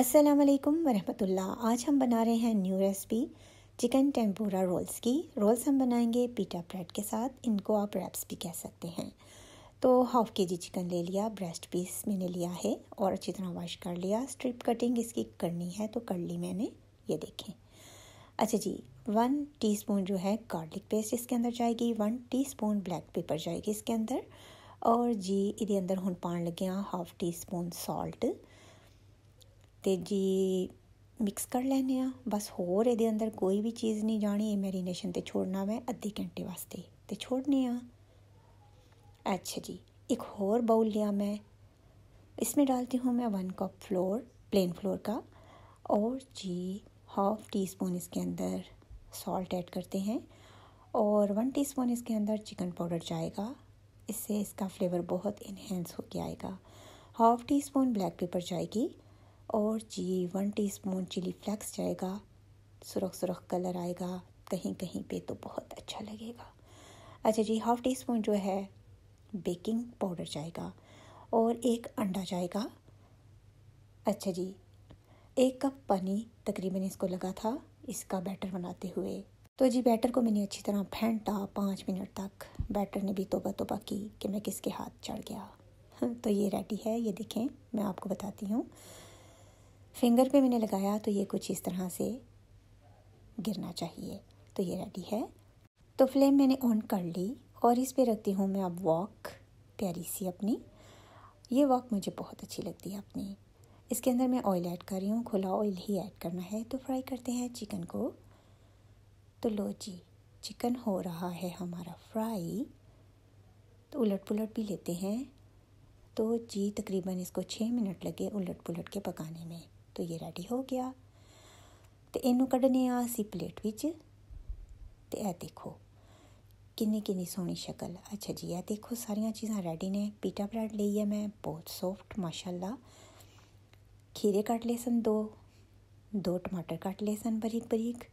अस्सलाम वालेकुम आज हम बना रहे हैं new recipe chicken tempura rolls की रोल्स हम बनाएंगे पीटा ब्रेड के साथ इनको आप रैप्स भी कह सकते हैं तो हाफ के जी चिकन ले लिया ब्रेस्ट पीस मैंने लिया है और अच्छी तरह वॉश कर लिया स्ट्रिप कटिंग इसकी करनी है तो कर ली मैंने ये देखें अच्छा जी वन टीस्पून जो है गार्लिक पेस्ट इसके अंदर जाएगी वन टीस्पून ब्लैक पेपर जाएगी इसके अंदर और जी ये अंदर हूँ पान लगे हाफ टी स्पून सॉल्ट ਤੇ ਜੀ ਮਿਕਸ ਕਰ ਲੈਨੇ ਆ ਬਸ ਹੋਰ ਇਹਦੇ ਅੰਦਰ ਕੋਈ ਵੀ ਚੀਜ਼ ਨਹੀਂ ਜਾਣੀ ਇਹ ਮੈਰੀਨੇਸ਼ਨ ਤੇ ਛੋੜਨਾ ਮੈਂ ਅੱਧੇ ਘੰਟੇ ਵਾਸਤੇ अच्छा जी एक और बाउल लिया मैं इसमें डालती हूँ मैं one cup flour plain flour का और जी हाफ टी स्पून इसके अंदर सॉल्ट ऐड करते हैं और वन टी स्पून इसके अंदर चिकन पाउडर जाएगा इससे इसका फ्लेवर बहुत इन्हेंस हो के आएगा half teaspoon black pepper जाएगी और जी वन टीस्पून चिली फ्लेक्स जाएगा सुरख सुरख कलर आएगा कहीं कहीं पे तो बहुत अच्छा लगेगा अच्छा जी हाफ टी स्पून जो है बेकिंग पाउडर जाएगा और एक अंडा जाएगा अच्छा जी एक कप पानी तकरीबन इसको लगा था इसका बैटर बनाते हुए तो जी बैटर को मैंने अच्छी तरह फेंटा पाँच मिनट तक बैटर ने भी तोबा तोबा की कि मैं किसके हाथ चढ़ गया तो ये रेडी है ये देखें मैं आपको बताती हूँ फिंगर पे मैंने लगाया तो ये कुछ इस तरह से गिरना चाहिए तो ये रेडी है तो फ्लेम मैंने ऑन कर ली और इस पे रखती हूँ मैं अब वॉक प्यारी सी अपनी ये वॉक मुझे बहुत अच्छी लगती है अपनी इसके अंदर मैं ऑयल ऐड कर रही हूँ खुला ऑयल ही ऐड करना है तो फ्राई करते हैं चिकन को तो लो जी चिकन हो रहा है हमारा फ्राई तो उलट पुलट भी लेते हैं तो जी तकरीबन इसको छः मिनट लगे उलट पुलट के पकाने में तो ये रेडी हो गया तो इनू क्ढने असी प्लेट बिच तो यह देखो कि सोहनी शक्ल अच्छा जी यह देखो सारिया चीज़ा रेडी ने पीटा ब्रैड ली है मैं बहुत सॉफ्ट माशाला खीरे कट ले सन दो दो टमाटर कट ले सन बरीक बरीक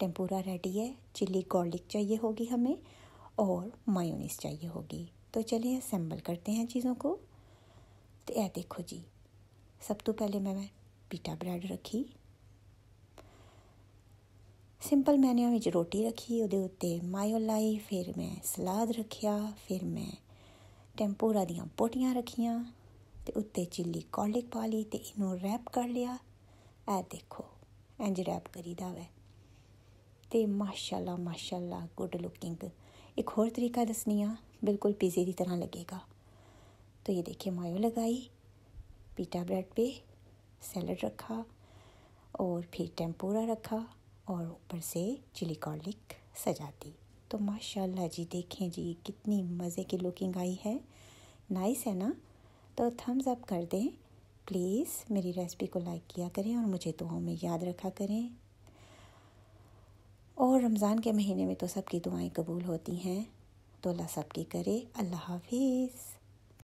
टेंपूरा रेडी है चिली गार्लिक चाहिए होगी हमें और मायोनीस चाहिए होगी तो चलिए असेंबल करते हैं चीज़ों को तो यह देखो जी सब तो पहले मैं ਪੀਟਾ ਬ੍ਰੈਡ ਰੱਖੀ ਸਿੰਪਲ ਮੈਨਿਊ ਵਿੱਚ ਰੋਟੀ ਰੱਖੀ ਉਹਦੇ ਉੱਤੇ ਮਾਇਓ ਲਾਈ ਫਿਰ ਮੈਂ ਸਲਾਦ ਰੱਖਿਆ ਫਿਰ ਮੈਂ ਟੈਂਪੂਰਾ ਦੀਆਂ ਪੋਟੀਆਂ ਰੱਖੀਆਂ ਤੇ ਉੱਤੇ ਚਿੱਲੀ ਕੌਲਿਕ ਪਾ ਲਈ ਤੇ ਇਹਨੂੰ ਰੈਪ ਕਰ ਲਿਆ ਐ ਦੇਖੋ ਇੰਜ ਰੈਪ ਕਰੀਦਾ ਵੈ ਤੇ ਮਾਸ਼ਾਅੱਲਾ ਮਾਸ਼ਾਅੱਲਾ ਗੁੱਡ ਲੁਕਿੰਗ ਇੱਕ ਹੋਰ ਤਰੀਕਾ ਦੱਸਨੀ ਆ ਬਿਲਕੁਲ ਪੀਜ਼ੇ ਦੀ ਤਰ੍ਹਾਂ ਲੱਗੇਗਾ ਤੋ ਇਹ ਦੇਖੇ ਮਾਇਓ ਲਗਾਈ ਪੀਟਾ ਬ੍ਰੈਡ 'ਤੇ सैलड रखा और फिर टेम्पोरा रखा और ऊपर से चिली गार्लिक सजा दी तो माशाल्लाह जी देखें जी कितनी मज़े की लुकिंग आई है नाइस है ना तो थम्स अप कर दें प्लीज़ मेरी रेसिपी को लाइक किया करें और मुझे दुआओं में याद रखा करें और रमज़ान के महीने में तो सबकी दुआएं कबूल होती हैं तो अल्लाह सब की करे अल्लाह हाफिज़